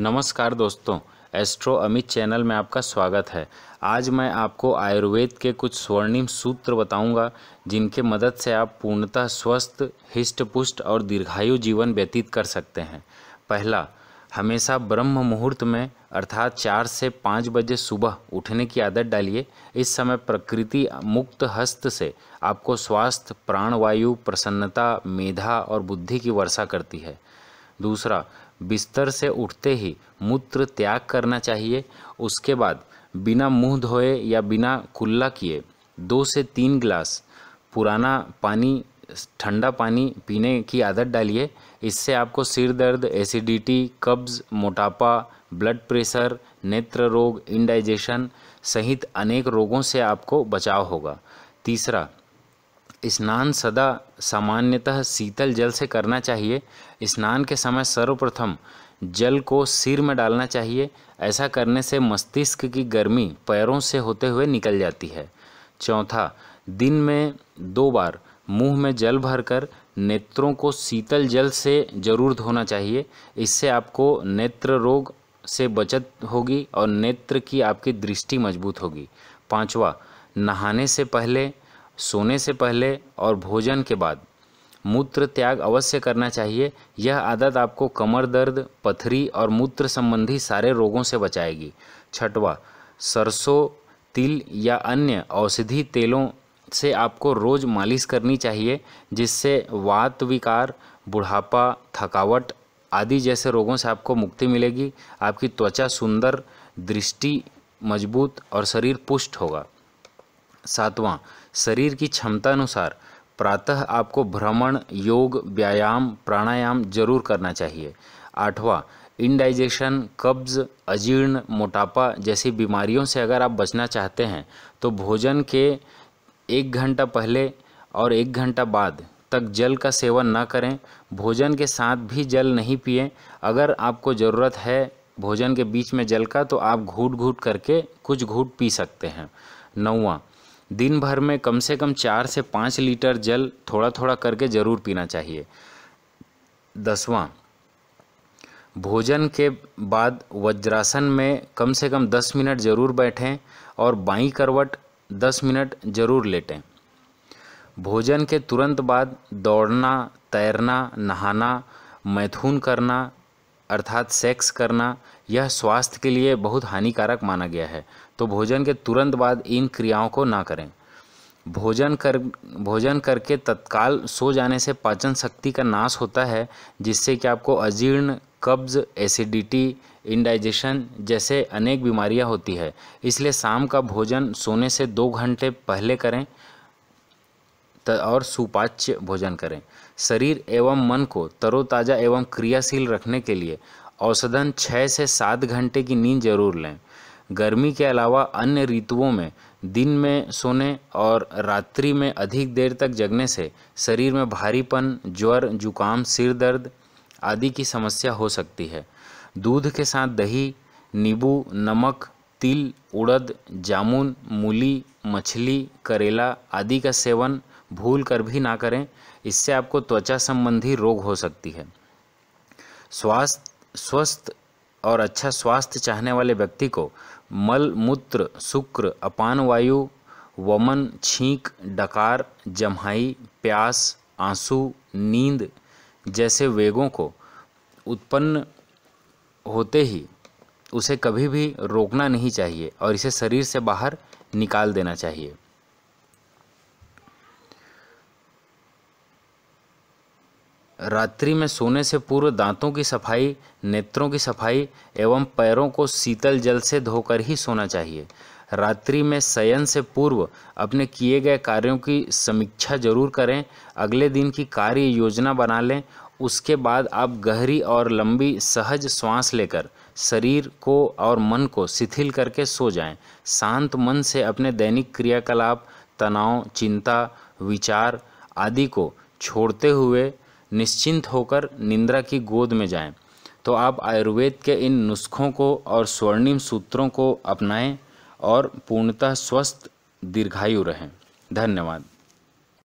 नमस्कार दोस्तों astro Amit channel में आपका स्वागत है आज मैं आपको आयुर्वेद के कुछ स्वर्णिम सूत्र बताऊंगा जिनके मदद से आप पूर्णतः स्वस्थ हिष्ट पुष्ट और दीर्घायु जीवन व्यतीत कर सकते हैं पहला हमेशा ब्रह्म मुहूर्त में अर्थात चार से पाँच बजे सुबह उठने की आदत डालिए इस समय प्रकृति मुक्त हस्त से आपको स्वास्थ्य प्राणवायु प्रसन्नता मेधा और बुद्धि की वर्षा करती है दूसरा बिस्तर से उठते ही मूत्र त्याग करना चाहिए उसके बाद बिना मुंह धोए या बिना कुल्ला किए दो से तीन गिलास पुराना पानी ठंडा पानी पीने की आदत डालिए इससे आपको सिर दर्द एसिडिटी कब्ज़ मोटापा ब्लड प्रेशर नेत्र रोग इनडाइजेशन सहित अनेक रोगों से आपको बचाव होगा तीसरा स्नान सदा सामान्यतः शीतल जल से करना चाहिए स्नान के समय सर्वप्रथम जल को सिर में डालना चाहिए ऐसा करने से मस्तिष्क की गर्मी पैरों से होते हुए निकल जाती है चौथा दिन में दो बार मुंह में जल भरकर नेत्रों को शीतल जल से जरूर धोना चाहिए इससे आपको नेत्र रोग से बचत होगी और नेत्र की आपकी दृष्टि मजबूत होगी पांचवा नहाने से पहले सोने से पहले और भोजन के बाद मूत्र त्याग अवश्य करना चाहिए यह आदत आपको कमर दर्द पथरी और मूत्र संबंधी सारे रोगों से बचाएगी छठवा सरसों तिल या अन्य औषधि तेलों से आपको रोज़ मालिश करनी चाहिए जिससे वात विकार बुढ़ापा थकावट आदि जैसे रोगों से आपको मुक्ति मिलेगी आपकी त्वचा सुंदर दृष्टि मजबूत और शरीर पुष्ट होगा सातवां शरीर की क्षमता अनुसार प्रातः आपको भ्रमण योग व्यायाम प्राणायाम जरूर करना चाहिए आठवां इनडाइजेशन कब्ज अजीर्ण मोटापा जैसी बीमारियों से अगर आप बचना चाहते हैं तो भोजन के एक घंटा पहले और एक घंटा बाद तक जल का सेवन न करें भोजन के साथ भी जल नहीं पिए अगर आपको ज़रूरत है भोजन के बीच में जल का तो आप घूट घूट करके कुछ घूट पी सकते हैं नौवा दिन भर में कम से कम चार से पाँच लीटर जल थोड़ा थोड़ा करके ज़रूर पीना चाहिए दसवां भोजन के बाद वज्रासन में कम से कम दस मिनट ज़रूर बैठें और बाई करवट दस मिनट ज़रूर लेटें भोजन के तुरंत बाद दौड़ना तैरना नहाना मैथुन करना अर्थात सेक्स करना यह स्वास्थ्य के लिए बहुत हानिकारक माना गया है तो भोजन के तुरंत बाद इन क्रियाओं को ना करें भोजन कर भोजन करके तत्काल सो जाने से पाचन शक्ति का नाश होता है जिससे कि आपको अजीर्ण कब्ज एसिडिटी इंडाइजेशन जैसे अनेक बीमारियां होती है इसलिए शाम का भोजन सोने से दो घंटे पहले करें और सुपाच्य भोजन करें शरीर एवं मन को तरोताज़ा एवं क्रियाशील रखने के लिए औसधन छः से सात घंटे की नींद जरूर लें गर्मी के अलावा अन्य ऋतुओं में दिन में सोने और रात्रि में अधिक देर तक जगने से शरीर में भारीपन ज्वर जुकाम सिर दर्द आदि की समस्या हो सकती है दूध के साथ दही नींबू नमक तिल उड़द जामुन मूली मछली करेला आदि का सेवन भूल कर भी ना करें इससे आपको त्वचा संबंधी रोग हो सकती है स्वास्थ्य स्वस्थ और अच्छा स्वास्थ्य चाहने वाले व्यक्ति को मल मूत्र शुक्र अपान वायु वमन छींक डकार जम्हाई प्यास आंसू नींद जैसे वेगों को उत्पन्न होते ही उसे कभी भी रोकना नहीं चाहिए और इसे शरीर से बाहर निकाल देना चाहिए रात्रि में सोने से पूर्व दांतों की सफाई नेत्रों की सफाई एवं पैरों को शीतल जल से धोकर ही सोना चाहिए रात्रि में शयन से पूर्व अपने किए गए कार्यों की समीक्षा जरूर करें अगले दिन की कार्य योजना बना लें उसके बाद आप गहरी और लंबी सहज सांस लेकर शरीर को और मन को शिथिल करके सो जाएं। शांत मन से अपने दैनिक क्रियाकलाप तनाव चिंता विचार आदि को छोड़ते हुए निश्चिंत होकर निंद्रा की गोद में जाएं तो आप आयुर्वेद के इन नुस्खों को और स्वर्णिम सूत्रों को अपनाएं और पूर्णतः स्वस्थ दीर्घायु रहें धन्यवाद